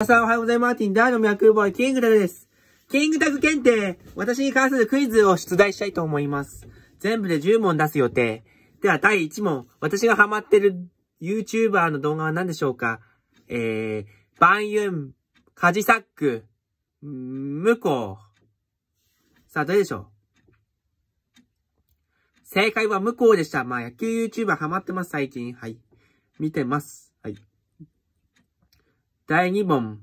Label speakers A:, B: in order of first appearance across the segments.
A: 皆さんおはようございます。マーティンーの脈ボーイ、キングタグです。キングタグ検定、私に関するクイズを出題したいと思います。全部で10問出す予定。では第1問、私がハマってる YouTuber の動画は何でしょうかえー、バンユン、カジサック、ムコ。さあ、どれでしょう正解はムコでした。まあ、野球 YouTuber ハマってます、最近。はい。見てます。第2問。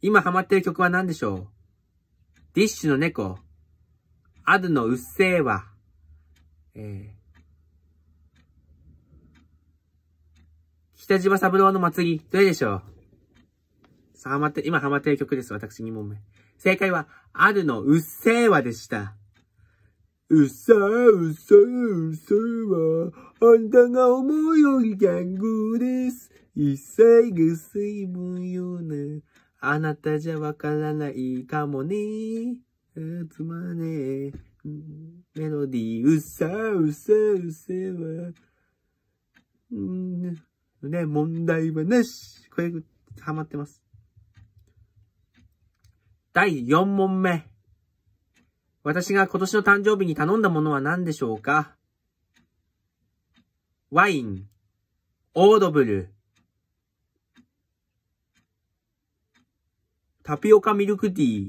A: 今ハマってる曲は何でしょうディッシュの猫。アドのうっせぇわ。えー、北島三郎の祭り、どれでしょうさあ、って、今ハマってる曲です。私2問目。正解は、あるのうっせぇわでした。うっさうっさうっさは、あんたが思うよりギャングです。一切ぐすいむよね。あなたじゃわからないかもね。つまねメロディー、うさうさうさうんね、問題はなし。これ、ハマってます。第4問目。私が今年の誕生日に頼んだものは何でしょうかワイン、オードブル、タピオカミルクティー。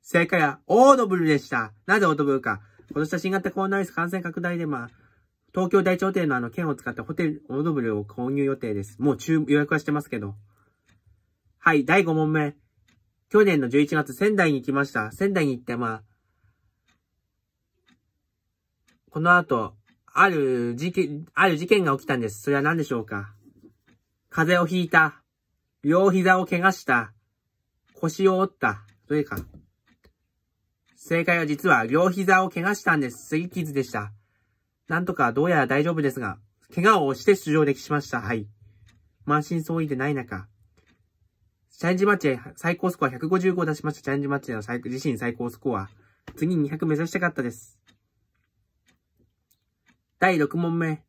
A: 正解は、オードブルでした。なぜオードブルか。今年は新型コロナウイルス感染拡大で、まあ、東京大朝廷のあの、券を使ってホテル、オードブルを購入予定です。もう中、予約はしてますけど。はい、第5問目。去年の11月、仙台に来ました。仙台に行って、まあ、この後、ある事件、ある事件が起きたんです。それは何でしょうか風邪をひいた。両膝を怪我した。腰を折った。どれか。正解は実は両膝を怪我したんです。すり傷でした。なんとかどうやら大丈夫ですが、怪我をして出場できしました。はい。満身創痍でない中、チャレンジマッチ最高スコア155を出しました。チャレンジマッチの最自身最高スコア。次200目指したかったです。第6問目。。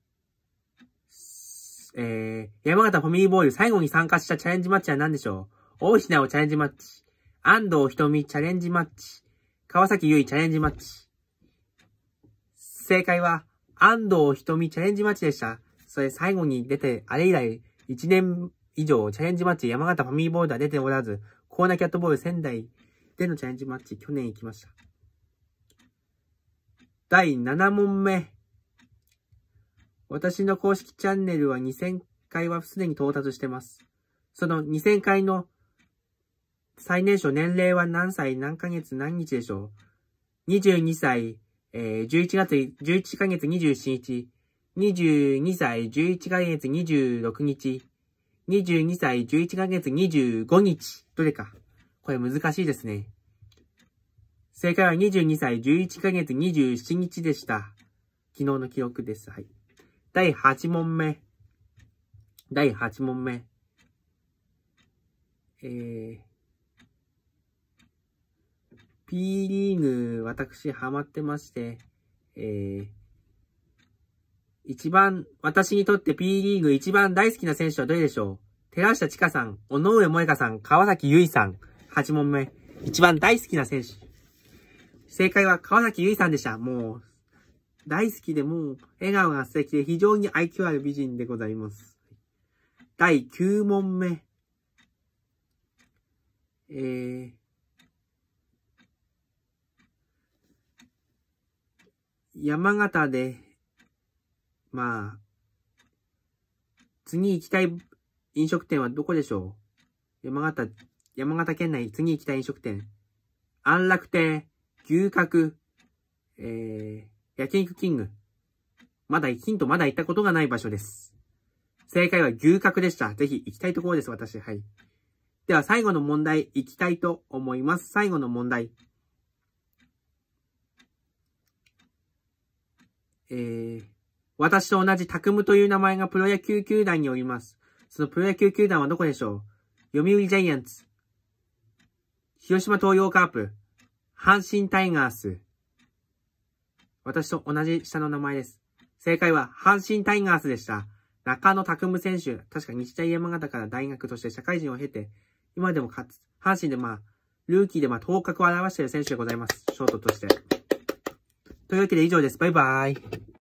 A: えー、山形ファミリーボーイ最後に参加したチャレンジマッチは何でしょう大石直チャレンジマッチ。安藤瞳チャレンジマッチ。川崎優衣チャレンジマッチ。正解は、安藤瞳チャレンジマッチでした。それ最後に出て、あれ以来、1年以上チャレンジマッチ山形ファミリーボーイでは出ておらず、コーナーキャットボール仙台でのチャレンジマッチ、去年行きました。第7問目。私の公式チャンネルは2000回はすでに到達してます。その2000回の最年少年齢は何歳何ヶ月何日でしょう ?22 歳、えー、11月、11ヶ月27日、22歳11ヶ月26日、22歳11ヶ月25日。どれか。これ難しいですね。正解は22歳11ヶ月27日でした。昨日の記憶です。はい。第8問目。第8問目。えー、P リーグ、私、ハマってまして、えー、一番、私にとって P リーグ一番大好きな選手はどれでしょう寺下千佳さん、尾上萌香さん、川崎結衣さん。8問目。一番大好きな選手。正解は川崎結衣さんでした。もう、大好きでも、笑顔が素敵で非常に愛嬌ある美人でございます。第9問目。えー、山形で、まあ、次行きたい飲食店はどこでしょう山形、山形県内次行きたい飲食店。安楽亭、牛角、えー、焼肉キング。まだ、ヒントまだ行ったことがない場所です。正解は牛角でした。ぜひ行きたいところです、私。はい。では最後の問題行きたいと思います。最後の問題。えー、私と同じタクムという名前がプロ野球球団におります。そのプロ野球球団はどこでしょう読売ジャイアンツ。広島東洋カープ。阪神タイガース。私と同じ下の名前です。正解は、阪神タイガースでした。中野拓夢選手、確か日大山形から大学として社会人を経て、今でもかつ、阪神でまあ、ルーキーでまあ、頭角を表している選手でございます。ショートとして。というわけで以上です。バイバーイ。